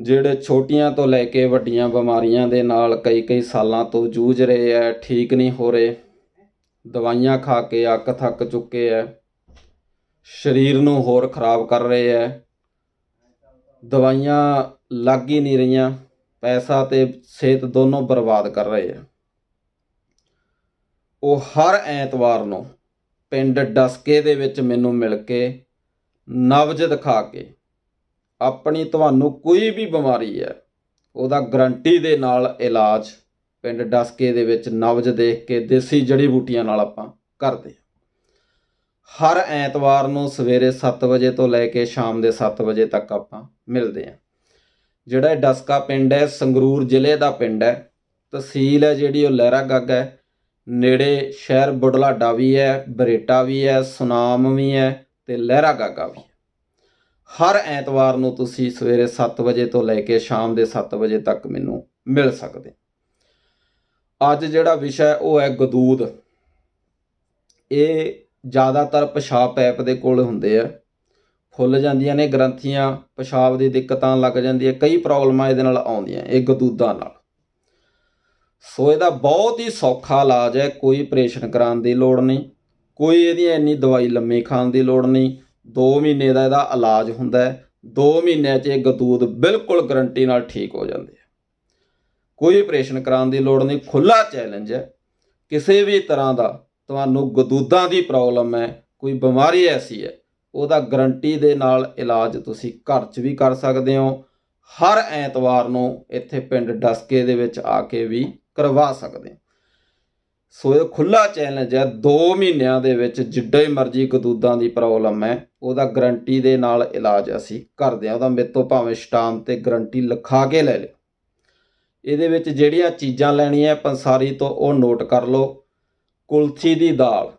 ਜਿਹੜੇ ਛੋਟੀਆਂ ਤੋਂ ਲੈ ਕੇ ਵੱਡੀਆਂ ਬਿਮਾਰੀਆਂ ਦੇ ਨਾਲ ਕਈ ਕਈ ਸਾਲਾਂ ਤੋਂ ਜੂਝ ਰਹੇ ਐ ਠੀਕ ਨਹੀਂ ਹੋ ਰਹੇ ਦਵਾਈਆਂ ਖਾ ਕੇ ਅੱਕ ਥੱਕ ਚੁੱਕੇ ਐ ਸਰੀਰ ਨੂੰ ਹੋਰ ਖਰਾਬ ਕਰ ਰਹੇ ਐ ਦਵਾਈਆਂ ਲੱਗ ਹੀ ਨਹੀਂ ਰਹੀਆਂ ਪੈਸਾ ਤੇ ਸਿਹਤ ਦੋਨੋਂ ਬਰਬਾਦ ਕਰ ਰਹੇ ਐ ਉਹ ਹਰ ਐਤਵਾਰ ਨੂੰ ਪਿੰਡ ਡਸਕੇ ਦੇ ਵਿੱਚ ਮੈਨੂੰ ਮਿਲ ਕੇ ਨਬਜ ਦਿਖਾ ਕੇ ਆਪਣੀ ਤੁਹਾਨੂੰ ਕੋਈ ਵੀ ਬਿਮਾਰੀ ਹੈ ਉਹਦਾ ਗਰੰਟੀ ਦੇ ਨਾਲ ਇਲਾਜ ਪਿੰਡ ਡਸਕੇ ਦੇ ਵਿੱਚ ਨਵਜ ਦੇਖ ਕੇ ਦੇਸੀ ਜੜੀ ਬੂਟੀਆਂ ਨਾਲ ਆਪਾਂ ਕਰਦੇ ਹਾਂ ਹਰ ਐਤਵਾਰ ਨੂੰ ਸਵੇਰੇ 7 ਵਜੇ ਤੋਂ ਲੈ ਕੇ ਸ਼ਾਮ ਦੇ 7 ਵਜੇ ਤੱਕ ਆਪਾਂ ਮਿਲਦੇ ਹਾਂ ਜਿਹੜਾ ਡਸਕਾ ਪਿੰਡ ਹੈ ਸੰਗਰੂਰ ਜ਼ਿਲ੍ਹੇ ਦਾ ਪਿੰਡ ਹੈ ਤਹਿਸੀਲ ਹੈ ਜਿਹੜੀ ਉਹ ਲਹਿਰਾ ਗੱਗ ਹੈ ਨੇੜੇ ਸ਼ਹਿਰ ਬੁਢਲਾਡਾ ਵੀ ਹੈ ਬਰੇਟਾ ਵੀ ਹੈ ਸੁਨਾਮ ਵੀ ਹੈ ਤੇ ਲਹਿਰਾ ਗੱਗਾ ਵੀ ਹਰ ਐਤਵਾਰ ਨੂੰ ਤੁਸੀਂ ਸਵੇਰੇ 7 ਵਜੇ ਤੋਂ ਲੈ ਕੇ ਸ਼ਾਮ ਦੇ 7 ਵਜੇ ਤੱਕ ਮੈਨੂੰ ਮਿਲ ਸਕਦੇ ਅੱਜ ਜਿਹੜਾ ਵਿਸ਼ਾ ਉਹ ਹੈ ਗਦੂਦ ਇਹ ਜ਼ਿਆਦਾਤਰ ਪਿਸ਼ਾਬ ਪੈਪ ਦੇ ਕੋਲ ਹੁੰਦੇ ਆ ਫੁੱਲ ਜਾਂਦੀਆਂ ਨੇ ਗ੍ਰੰਥੀਆਂ ਪਿਸ਼ਾਬ ਦੀ ਦਿੱਕਤਾਂ ਲੱਗ ਜਾਂਦੀਆਂ ਕਈ ਪ੍ਰੋਬਲਮਾਂ ਇਹਦੇ ਨਾਲ ਆਉਂਦੀਆਂ ਇਹ ਗਦੂਦਾਂ ਨਾਲ ਸੋ ਇਹਦਾ ਬਹੁਤ ਹੀ ਸੌਖਾ ਇਲਾਜ ਹੈ ਕੋਈ ਆਪਰੇਸ਼ਨ ਕਰਾਉਣ ਦੀ ਲੋੜ ਨਹੀਂ ਕੋਈ ਇਹਦੀ ਇੰਨੀ ਦਵਾਈ ਲੰਮੀ ਖਾਣ ਦੀ ਲੋੜ ਨਹੀਂ 2 ਮਹੀਨੇ ਦਾ ਇਹਦਾ ਇਲਾਜ ਹੁੰਦਾ ਹੈ 2 ਮਹੀਨੇ 'ਚ ਇਹ ਗਦੂਦ ਬਿਲਕੁਲ ਗਰੰਟੀ ਨਾਲ ਠੀਕ ਹੋ ਜਾਂਦੇ ਆ ਕੋਈ ਆਪਰੇਸ਼ਨ ਕਰਾਉਣ ਦੀ ਲੋੜ ਨਹੀਂ ਖੁੱਲਾ ਚੈਲੰਜ ਹੈ ਕਿਸੇ ਵੀ ਤਰ੍ਹਾਂ ਦਾ ਤੁਹਾਨੂੰ ਗਦੂਦਾਂ ਦੀ ਪ੍ਰੋਬਲਮ ਹੈ ਕੋਈ ਬਿਮਾਰੀ ਐਸੀ ਹੈ ਉਹਦਾ ਗਰੰਟੀ ਦੇ ਨਾਲ ਇਲਾਜ ਤੁਸੀਂ ਘਰ 'ਚ ਵੀ ਕਰ ਸਕਦੇ ਹੋ ਹਰ ਐਤਵਾਰ ਨੂੰ ਇੱਥੇ ਪਿੰਡ ਡਸਕੇ ਦੇ ਵਿੱਚ ਆ ਕੇ ਵੀ ਕਰਵਾ ਸਕਦੇ ਹੋ ਸੋ ਇਹ ਖੁੱਲਾ ਚੈਲੰਜ ਹੈ 2 ਮਹੀਨਿਆਂ ਦੇ ਵਿੱਚ ਜਿੱਡਾ ਹੀ ਮਰਜ਼ੀ ਕਦੂਦਾਂ ਦੀ ਪ੍ਰੋਬਲਮ ਹੈ ਉਹਦਾ ਗਰੰਟੀ ਦੇ ਨਾਲ ਇਲਾਜ ਅਸੀਂ ਕਰਦੇ ਆ ਉਹਦਾ ਮੇਤੋਂ ਭਾਵੇਂ ਸਟਾਮ ਤੇ ਗਰੰਟੀ ਲਿਖਾ ਕੇ ਲੈ ਲਿਓ ਇਹਦੇ ਵਿੱਚ ਜਿਹੜੀਆਂ ਚੀਜ਼ਾਂ ਲੈਣੀਆਂ ਪੰਸਾਰੀ ਤੋਂ ਉਹ ਨੋਟ ਕਰ ਲਓ ਕੁਲਥੀ ਦੀ ਦਾਲ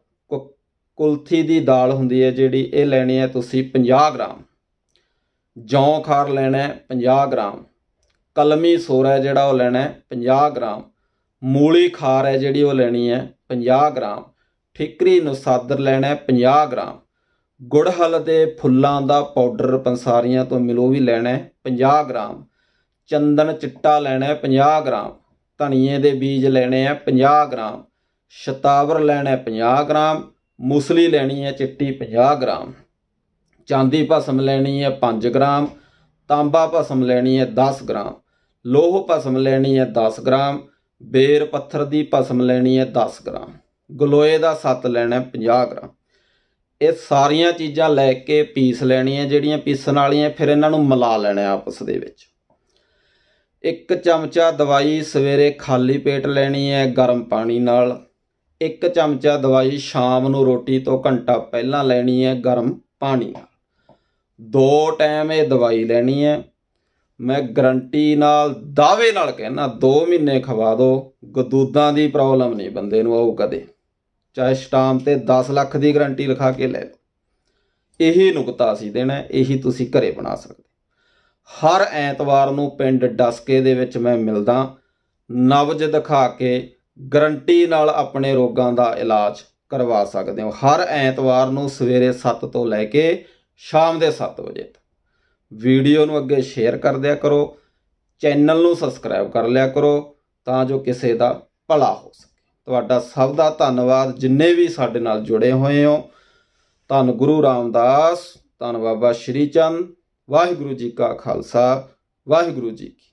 ਕੁਲਥੀ ਦੀ ਦਾਲ ਹੁੰਦੀ ਹੈ ਜਿਹੜੀ ਇਹ ਲੈਣੀ ਹੈ ਤੁਸੀਂ 50 ਗ੍ਰਾਮ ਜੌਂ ਖਾਰ ਲੈਣਾ 50 ਗ੍ਰਾਮ ਕਲਮੀ ਸੋਰਾ ਜਿਹੜਾ ਉਹ ਲੈਣਾ 50 ਗ੍ਰਾਮ ਮੂਲੀ ਖਾਰ ਹੈ ਜਿਹੜੀ ਉਹ ਲੈਣੀ ਹੈ 50 ਗ੍ਰਾਮ ਠਿਕਰੀ ਨੁਸਾਦਰ ਲੈਣਾ ਹੈ 50 ਗ੍ਰਾਮ ਗੁੜਹਲ ਦੇ ਫੁੱਲਾਂ ਦਾ ਪਾਊਡਰ ਪੰਸਾਰੀਆਂ ਤੋਂ ਮਿਲੋ ਵੀ ਲੈਣਾ ਹੈ 50 ਗ੍ਰਾਮ ਚੰਦਨ ਚਿੱਟਾ ਲੈਣਾ ਹੈ 50 ਗ੍ਰਾਮ ਧਨੀਏ ਦੇ ਬੀਜ ਲੈਣੇ ਆ 50 ਗ੍ਰਾਮ ਸ਼ਤਾਵਰ ਲੈਣਾ 50 ਗ੍ਰਾਮ ਮੁਸਲੀ ਲੈਣੀ ਹੈ ਚਿੱਟੀ 50 ਗ੍ਰਾਮ ਚਾਂਦੀ ਭਸਮ ਲੈਣੀ ਹੈ 5 ਗ੍ਰਾਮ ਤਾਂਬਾ ਭਸਮ ਲੈਣੀ ਹੈ 10 ਗ੍ਰਾਮ ਲੋਹ ਭਸਮ ਲੈਣੀ ਹੈ 10 ਗ੍ਰਾਮ ਬੇਰ ਪੱਥਰ ਦੀ ਭਸਮ ਲੈਣੀ ਹੈ 10 ਗ੍ਰਾਮ ਗਲੋਏ ਦਾ ਸੱਤ ਲੈਣਾ 50 ਗ੍ਰਾਮ ਇਹ ਸਾਰੀਆਂ ਚੀਜ਼ਾਂ ਲੈ ਕੇ ਪੀਸ ਲੈਣੀਆਂ ਜਿਹੜੀਆਂ ਪੀਸਣ ਵਾਲੀਆਂ ਫਿਰ ਇਹਨਾਂ ਨੂੰ ਮਿਲਾ ਲੈਣਾ ਆਪਸ ਦੇ ਵਿੱਚ ਇੱਕ ਚਮਚਾ ਦਵਾਈ ਸਵੇਰੇ ਖਾਲੀ ਪੇਟ ਲੈਣੀ ਹੈ ਗਰਮ ਪਾਣੀ ਨਾਲ ਇੱਕ ਚਮਚਾ ਦਵਾਈ ਸ਼ਾਮ ਨੂੰ ਰੋਟੀ ਤੋਂ ਘੰਟਾ ਪਹਿਲਾਂ ਲੈਣੀ ਹੈ ਗਰਮ ਪਾਣੀ ਨਾਲ ਦੋ ਟਾਈਮ ਇਹ ਦਵਾਈ ਲੈਣੀ ਹੈ ਮੈਂ ਗਰੰਟੀ ਨਾਲ ਦਾਅਵੇ ਨਾਲ ਕਹਿਣਾ 2 ਮਹੀਨੇ ਖਵਾ ਦੋ ਗਦੂਦਾਂ ਦੀ ਪ੍ਰੋਬਲਮ ਨਹੀਂ ਬੰਦੇ ਨੂੰ ਆਉ ਕਦੇ ਚਾਹੇ ਸਟਾਮ ਤੇ 10 ਲੱਖ ਦੀ ਗਰੰਟੀ ਲਿਖਾ ਕੇ ਲੈ ਲਓ ਇਹੀ ਨੁਕਤਾ ਸੀ ਦੇਣਾ ਇਹੀ ਤੁਸੀਂ ਘਰੇ ਬਣਾ ਸਕਦੇ ਹਰ ਐਤਵਾਰ ਨੂੰ ਪਿੰਡ ਡਸਕੇ ਦੇ ਵਿੱਚ ਮੈਂ ਮਿਲਦਾ ਨਵਜ ਦਿਖਾ ਕੇ ਗਰੰਟੀ ਨਾਲ ਆਪਣੇ ਰੋਗਾਂ ਦਾ ਇਲਾਜ ਕਰਵਾ ਸਕਦੇ ਹੋ ਹਰ ਐਤਵਾਰ ਨੂੰ ਸਵੇਰੇ 7 ਤੋਂ ਲੈ ਕੇ ਸ਼ਾਮ ਦੇ 7 ਵਜੇ ਤੱਕ ਵੀਡੀਓ ਨੂੰ ਅੱਗੇ ਸ਼ੇਅਰ ਕਰ ਦਿਆ ਕਰੋ ਚੈਨਲ ਨੂੰ ਸਬਸਕ੍ਰਾਈਬ ਕਰ ਲਿਆ ਕਰੋ ਤਾਂ ਜੋ ਕਿਸੇ ਦਾ ਭਲਾ ਹੋ ਸਕੇ ਤੁਹਾਡਾ ਸਭ ਦਾ ਧੰਨਵਾਦ ਜਿੰਨੇ ਵੀ ਸਾਡੇ ਨਾਲ ਜੁੜੇ ਹੋਏ ਹੋ ਧੰਨ ਗੁਰੂ ਰਾਮਦਾਸ ਧੰਨ ਬਾਬਾ ਸ਼੍ਰੀ ਚੰਦ ਵਾਹਿਗੁਰੂ ਜੀ ਕਾ ਖਾਲਸਾ ਵਾਹਿਗੁਰੂ ਜੀ ਕੀ